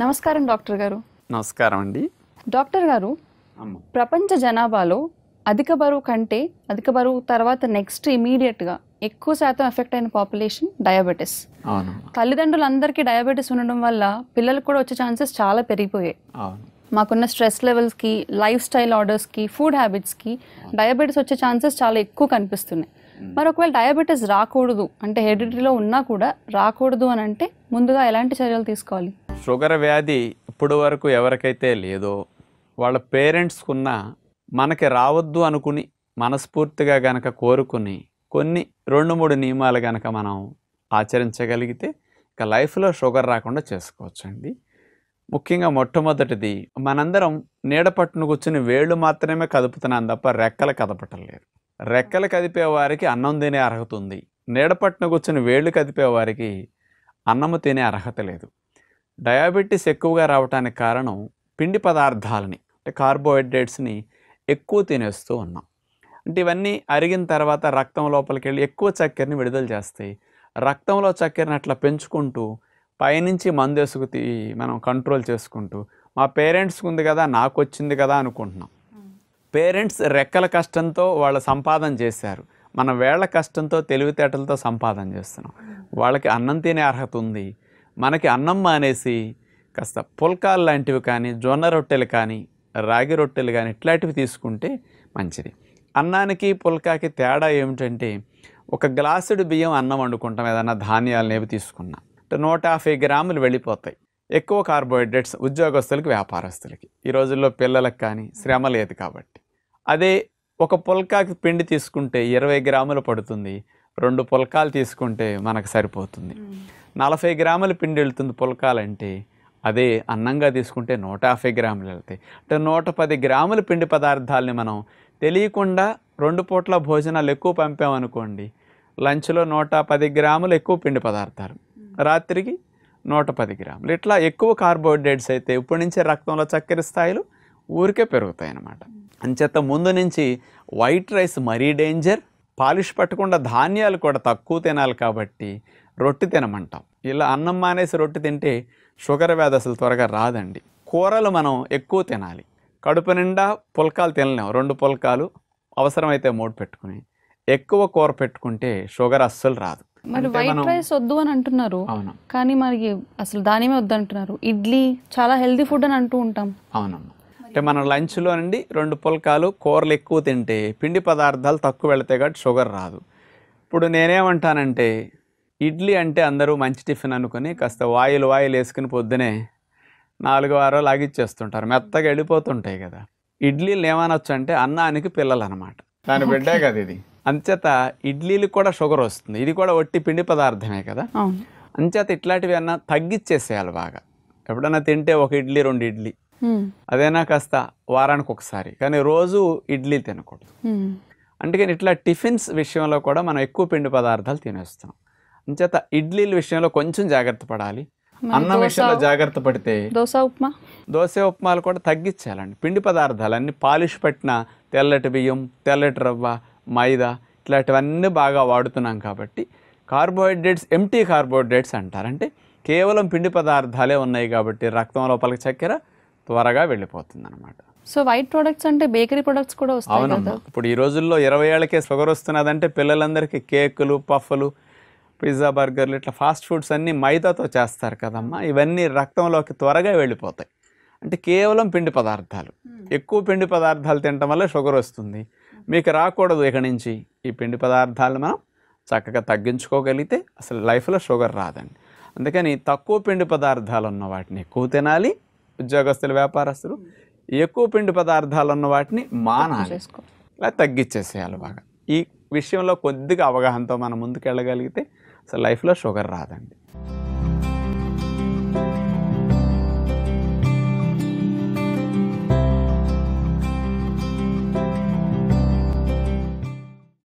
నమస్కారం డాక్టర్ గారు నమస్కారం అండి డాక్టర్ గారు ప్రపంచ జనాభాలో అధిక బరువు కంటే అధిక బరువు తర్వాత నెక్స్ట్ ఇమీడియట్గా ఎక్కువ శాతం ఎఫెక్ట్ అయిన పాపులేషన్ డయాబెటీస్ తల్లిదండ్రులందరికీ డయాబెటీస్ ఉండడం వల్ల పిల్లలకు కూడా వచ్చే ఛాన్సెస్ చాలా పెరిగిపోయాయి మాకున్న స్ట్రెస్ లెవెల్స్కి లైఫ్ స్టైల్ ఆర్డర్స్కి ఫుడ్ హ్యాబిట్స్కి డయాబెటీస్ వచ్చే ఛాన్సెస్ చాలా ఎక్కువ కనిపిస్తున్నాయి మరి ఒకవేళ డయాబెటీస్ రాకూడదు అంటే హెడిటీలో ఉన్నా కూడా రాకూడదు అని అంటే ముందుగా ఎలాంటి చర్యలు తీసుకోవాలి షుగర్ వ్యాధి ఇప్పుడు వరకు ఎవరికైతే లేదో వాళ్ళ పేరెంట్స్కున్న మనకి రావద్దు అనుకుని మనస్ఫూర్తిగా గనక కోరుకుని కొన్ని రెండు మూడు నియమాలు గనక మనం ఆచరించగలిగితే ఇక లైఫ్లో షుగర్ రాకుండా చేసుకోవచ్చండి ముఖ్యంగా మొట్టమొదటిది మనందరం నీడ పట్టును కూర్చుని వేళ్ళు మాత్రమే కదుపుతున్నాను తప్ప రెక్కలు కదపటం లేదు రెక్కలు కదిపే వారికి అన్నం తినే అర్హత ఉంది నీడ పట్టును కూర్చుని వేళ్ళు కదిపే వారికి అన్నము తినే అర్హత లేదు డయాబెటీస్ ఎక్కువగా రావడానికి కారణం పిండి పదార్థాలని అంటే కార్బోహైడ్రేట్స్ని ఎక్కువ తినేస్తూ ఉన్నాం అంటే ఇవన్నీ అరిగిన తర్వాత రక్తం లోపలికి వెళ్ళి ఎక్కువ చక్కెరని విడుదల చేస్తాయి రక్తంలో చక్కెరని అట్లా పెంచుకుంటూ పైనుంచి మందేసుకు మనం కంట్రోల్ చేసుకుంటూ మా పేరెంట్స్కి ఉంది కదా నాకు వచ్చింది కదా అనుకుంటున్నాం పేరెంట్స్ రెక్కల కష్టంతో వాళ్ళు సంపాదన చేశారు మన వేళ్ల కష్టంతో తెలివితేటలతో సంపాదన చేస్తున్నాం వాళ్ళకి అన్నం తినే అర్హత ఉంది మనకి అన్నం మానేసి కాస్త పుల్కాలు లాంటివి కానీ జొన్న రొట్టెలు కానీ రాగి రొట్టెలు కానీ ఇట్లాంటివి తీసుకుంటే మంచిది అన్నానికి పుల్కాకి తేడా ఏమిటంటే ఒక గ్లాసుడు బియ్యం అన్నం వండుకుంటాం ఏదైనా ధాన్యాలు నేవి తీసుకున్నా అంటే నూట యాభై గ్రాములు వెళ్ళిపోతాయి ఎక్కువ కార్బోహైడ్రేట్స్ ఉద్యోగస్తులకి వ్యాపారస్తులకి ఈ రోజుల్లో పిల్లలకు కానీ శ్రమ లేదు కాబట్టి అదే ఒక పుల్కాకి పిండి తీసుకుంటే ఇరవై గ్రాములు పడుతుంది రెండు పుల్కాలు తీసుకుంటే మనకు సరిపోతుంది నలభై గ్రాముల పిండి వెళ్తుంది పుల్కాలంటే అదే అన్నంగా తీసుకుంటే నూట యాభై గ్రాములు వెళ్తాయి అంటే నూట పది గ్రాముల పిండి పదార్థాలని మనం తెలియకుండా రెండు పూట్ల భోజనాలు ఎక్కువ పంపామనుకోండి లంచ్లో నూట పది గ్రాములు ఎక్కువ పిండి పదార్థాలు రాత్రికి నూట పది గ్రాములు ఇట్లా ఎక్కువ కార్బోహైడ్రేట్స్ అయితే ఇప్పటి నుంచే రక్తంలో చక్కెర స్థాయిలు ఊరికే పెరుగుతాయి అన్నమాట అంచేత ముందు నుంచి వైట్ రైస్ మరీ డేంజర్ పాలిష్ పట్టకుండా ధాన్యాలు కూడా తక్కువ తినాలి కాబట్టి రొట్టె తినమంటాం ఇలా అన్నం మానేసి రొట్టె తింటే షుగర్ వ్యాధి అసలు త్వరగా రాదండి కూరలు మనం ఎక్కువ తినాలి కడుపు నిండా పుల్కాలు తినలేము రెండు పుల్కాలు అవసరమైతే మూడు పెట్టుకుని ఎక్కువ కూర పెట్టుకుంటే షుగర్ అస్సలు రాదు మరి వైట్ రైస్ వద్దు అని అంటున్నారు కానీ మరి అసలు దానిమే వద్దు అంటున్నారు ఇడ్లీ చాలా హెల్దీ ఫుడ్ అని అంటూ ఉంటాం అవునమ్మా అంటే మనం లంచ్లో నుండి రెండు పుల్కాలు కూరలు ఎక్కువ తింటే పిండి పదార్థాలు తక్కువ వెళితే కాదు షుగర్ రాదు ఇప్పుడు నేనేమంటానంటే ఇడ్లీ అంటే అందరూ మంచి టిఫిన్ అనుకుని కాస్త వాయులు వాయిల్ వేసుకుని పొద్దునే నాలుగు వారో లాగిచ్చేస్తుంటారు మెత్తగా వెళ్ళిపోతుంటాయి కదా ఇడ్లీలు ఏమనొచ్చు అంటే అన్నానికి పిల్లలు అనమాట దాని బిడ్డే కదా ఇది అంచేత ఇడ్లీలకు కూడా షుగర్ వస్తుంది ఇది కూడా ఒట్టి పిండి పదార్థమే కదా అంచేత ఇట్లాంటివి అన్నా తగ్గిచ్చేసేయాలి బాగా ఎప్పుడన్నా తింటే ఒక ఇడ్లీ రెండు ఇడ్లీ అదైనా కాస్త వారానికి ఒకసారి కానీ రోజు ఇడ్లీ తినకూడదు అందుకని ఇట్లా టిఫిన్స్ విషయంలో కూడా మనం ఎక్కువ పిండి పదార్థాలు తినేస్తాం అంచేత ఇడ్లీల విషయంలో కొంచెం జాగ్రత్త పడాలి అన్నం విషయంలో జాగ్రత్త పడితే దోశ ఉప్మా దోశ ఉప్మాలు కూడా తగ్గించాలండి పిండి పదార్థాలు అన్ని పాలిష్ పట్టిన తెల్లటి బియ్యం తెల్లటి రవ్వ మైదా ఇట్లాంటివన్నీ బాగా వాడుతున్నాం కాబట్టి కార్బోహైడ్రేట్స్ ఎంటీ కార్బోహైడ్రేట్స్ అంటారంటే కేవలం పిండి పదార్థాలే ఉన్నాయి కాబట్టి రక్తం లోపలికి చక్కెర త్వరగా వెళ్ళిపోతుంది అనమాట సో వైట్ ప్రొడక్ట్స్ అంటే బేకరీ ప్రొడక్ట్స్ కూడా వస్తాయి ఇప్పుడు ఈ రోజుల్లో ఇరవై ఏళ్ళకే షుగర్ వస్తున్నది అంటే పిల్లలందరికీ కేకులు పఫ్లు పిజ్జా బర్గర్లు ఇట్లా ఫాస్ట్ ఫుడ్స్ అన్నీ మైదాతో చేస్తారు కదమ్మా ఇవన్నీ రక్తంలోకి త్వరగా వెళ్ళిపోతాయి అంటే కేవలం పిండి పదార్థాలు hmm. ఎక్కువ పిండి పదార్థాలు తినటం వల్ల షుగర్ వస్తుంది మీకు రాకూడదు ఇక నుంచి ఈ పిండి పదార్థాలు మనం చక్కగా తగ్గించుకోగలిగితే అసలు లైఫ్లో షుగర్ రాదండి అందుకని తక్కువ పిండి పదార్థాలు ఉన్న వాటిని ఎక్కువ తినాలి ఉద్యోగస్తులు వ్యాపారస్తులు ఎక్కువ పిండి పదార్థాలు ఉన్న వాటిని మానాలి ఇలా తగ్గించేసేయాలి బాగా ఈ విషయంలో కొద్దిగా అవగాహనతో మనం ముందుకెళ్ళగలిగితే అసలు లైఫ్లో షుగర్ రాదండి